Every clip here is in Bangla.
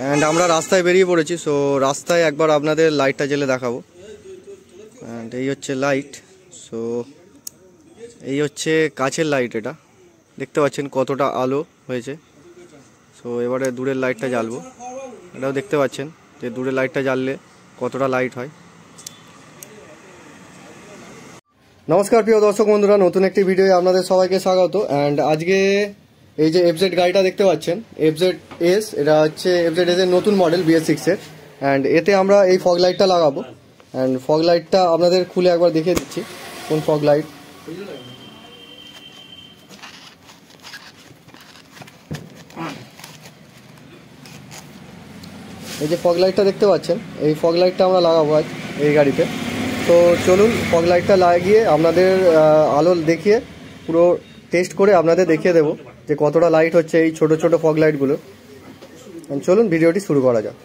অ্যান্ড আমরা রাস্তায় বেরিয়ে পড়েছি সো রাস্তায় একবার আপনাদের লাইটটা জেলে দেখাবো অ্যান্ড এই হচ্ছে লাইট সো এই হচ্ছে কাছের লাইট এটা দেখতে পাচ্ছেন কতটা আলো হয়েছে সো এবারে দূরের লাইটটা জ্বালবো এটাও দেখতে পাচ্ছেন যে দূরের লাইটটা জ্বাললে কতটা লাইট হয় নমস্কার প্রিয় দর্শক বন্ধুরা নতুন একটি ভিডিও আপনাদের সবাইকে স্বাগত অ্যান্ড আজকে এই যে এফজেড গাড়িটা দেখতে পাচ্ছেন এফজেড এস এটা হচ্ছে এফজেড এস এর নতুন মডেল বিএস সিক্স এর অ্যান্ড এতে আমরা এই ফগ লাইটটা লাগাবো অ্যান্ড ফগ লাইটটা আপনাদের খুলে একবার দেখিয়ে দিচ্ছি কোন ফগ লাইট এই যে ফগ লাইটটা দেখতে পাচ্ছেন এই ফগ লাইটটা আমরা লাগাবো আজ এই গাড়িতে তো চলুন ফগ লাইটটা লাগিয়ে আপনাদের আলো দেখিয়ে পুরো টেস্ট করে আপনাদের দেখিয়ে দেবো যে কতটা লাইট হচ্ছে এই ছোট ছোট ফগ লাইটগুলো চলুন ভিডিওটি শুরু করা যাক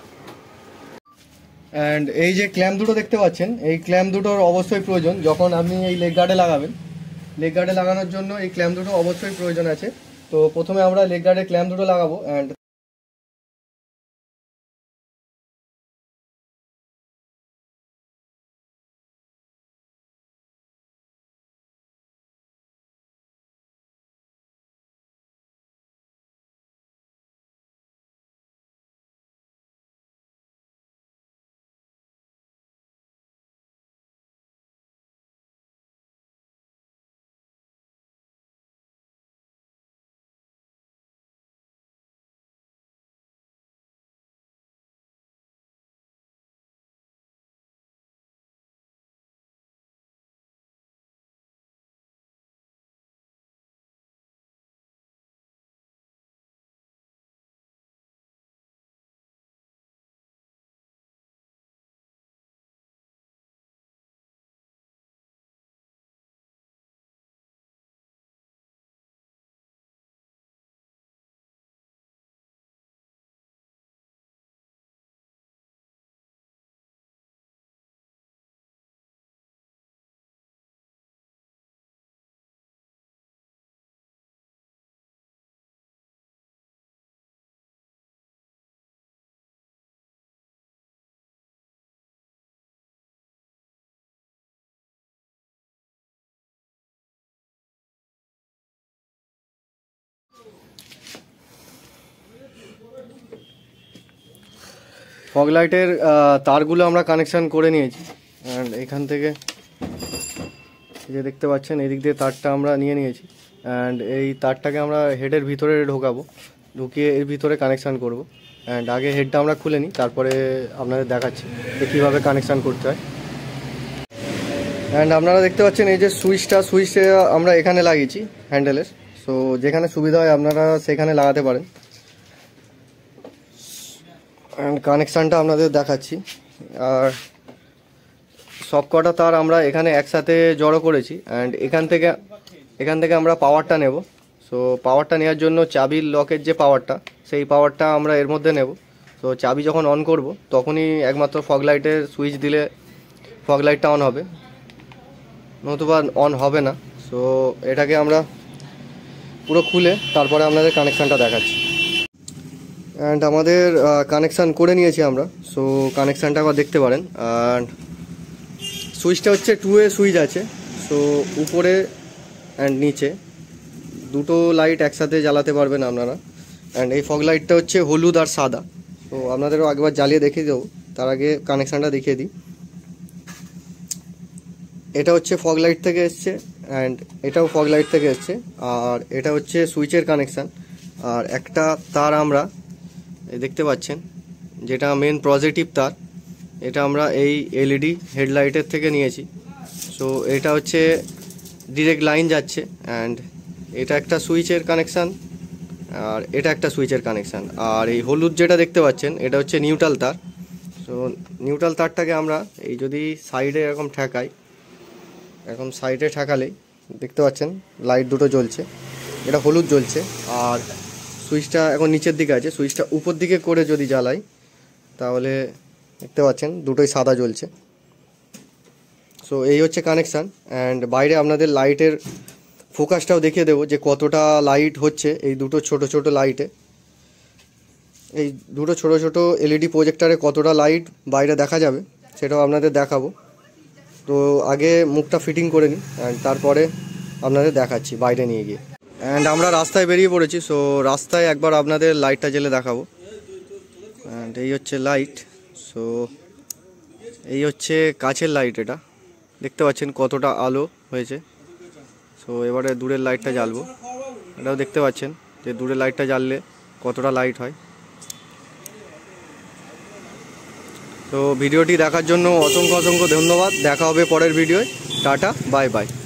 অ্যান্ড এই যে ক্ল্যাম্প দুটো দেখতে পাচ্ছেন এই ক্ল্যাম্প দুটোর অবশ্যই প্রয়োজন যখন আপনি এই লেগ গার্ডে লাগাবেন লেগ গার্ডে লাগানোর জন্য এই ক্ল্যাম্প দুটো অবশ্যই প্রয়োজন আছে তো প্রথমে আমরা লেগ গার্ডের ক্ল্যাম্প দুটো লাগাবো অ্যান্ড ফগ লাইটের তারগুলো আমরা কানেকশান করে নিয়েছি অ্যান্ড এখান থেকে যে দেখতে পাচ্ছেন এদিক দিয়ে তারটা আমরা নিয়ে নিয়েছি অ্যান্ড এই তারটাকে আমরা হেডের ভিতরে ঢোকাবো ঢুকিয়ে এর ভিতরে কানেকশান করব অ্যান্ড আগে হেডটা আমরা খুলে নিই তারপরে আপনাদের দেখাচ্ছি যে কীভাবে কানেকশান করতে হয় অ্যান্ড আপনারা দেখতে পাচ্ছেন এই যে সুইচটা সুইচে আমরা এখানে লাগিয়েছি হ্যান্ডেলের সো যেখানে সুবিধা হয় আপনারা সেখানে লাগাতে পারেন অ্যান্ড কানেকশানটা আপনাদের দেখাচ্ছি আর সব কটা তার আমরা এখানে একসাথে জড়ো করেছি অ্যান্ড এখান থেকে এখান থেকে আমরা পাওয়ারটা নেব সো পাওয়ারটা নেওয়ার জন্য চাবির লকের যে পাওয়ারটা সেই পাওয়ারটা আমরা এর মধ্যে নেব তো চাবি যখন অন করব তখনই একমাত্র ফগ লাইটের সুইচ দিলে ফগ লাইটটা অন হবে নতুবা অন হবে না সো এটাকে আমরা পুরো খুলে তারপরে আপনাদের কানেকশানটা দেখাচ্ছি অ্যান্ড আমাদের কানেকশান করে নিয়েছি আমরা সো কানেকশানটা আবার দেখতে পারেন অ্যান্ড সুইচটা হচ্ছে টু এ সুইচ আছে সো উপরে অ্যান্ড নিচে দুটো লাইট একসাথে জ্বালাতে পারবেন আপনারা অ্যান্ড এই ফগ লাইটটা হচ্ছে হলুদ আর সাদা তো আপনাদেরও একবার জ্বালিয়ে দেখে দেবো তার আগে কানেকশানটা দেখিয়ে দিই এটা হচ্ছে ফগ লাইট থেকে এসছে অ্যান্ড এটাও ফগ লাইট থেকে এসছে আর এটা হচ্ছে সুইচের কানেকশান আর একটা তার আমরা দেখতে পাচ্ছেন যেটা মেন পজিটিভ তার এটা আমরা এই এলইডি হেডলাইটের থেকে নিয়েছি সো এটা হচ্ছে ডিরেক্ট লাইন যাচ্ছে অ্যান্ড এটা একটা সুইচের কানেকশান আর এটা একটা সুইচের কানেকশান আর এই হলুদ যেটা দেখতে পাচ্ছেন এটা হচ্ছে নিউট্রাল তার সো নিউট্রাল তারটাকে আমরা এই যদি সাইডে এরকম ঠেকাই এরকম সাইডে ঠেকালেই দেখতে পাচ্ছেন লাইট দুটো জ্বলছে এটা হলুদ জ্বলছে আর সুইচটা এখন নিচের দিকে আছে সুইচটা উপর দিকে করে যদি জ্বালাই তাহলে দেখতে পাচ্ছেন দুটোই সাদা জ্বলছে সো এই হচ্ছে কানেকশান অ্যান্ড বাইরে আপনাদের লাইটের ফোকাসটাও দেখিয়ে দেবো যে কতটা লাইট হচ্ছে এই দুটো ছোট ছোট লাইটে এই দুটো ছোট ছোট e এলইডি প্রোজেক্টারে কতটা লাইট বাইরে দেখা যাবে সেটাও আপনাদের দেখাবো তো আগে মুখটা ফিটিং করে নিই তারপরে আপনাদের দেখাচ্ছি বাইরে নিয়ে গিয়ে অ্যান্ড আমরা রাস্তায় বেরিয়ে পড়েছি সো রাস্তায় একবার আপনাদের লাইটটা জেলে দেখাবো অ্যান্ড এই হচ্ছে লাইট সো এই হচ্ছে কাছের লাইট এটা দেখতে পাচ্ছেন কতটা আলো হয়েছে সো এবারে দূরের লাইটটা জ্বালবো এটাও দেখতে পাচ্ছেন যে দূরের লাইটটা জ্বাললে কতটা লাইট হয় তো ভিডিওটি দেখার জন্য অসংখ্য অসংখ্য ধন্যবাদ দেখা হবে পরের ভিডিওয় টাটা বাই বাই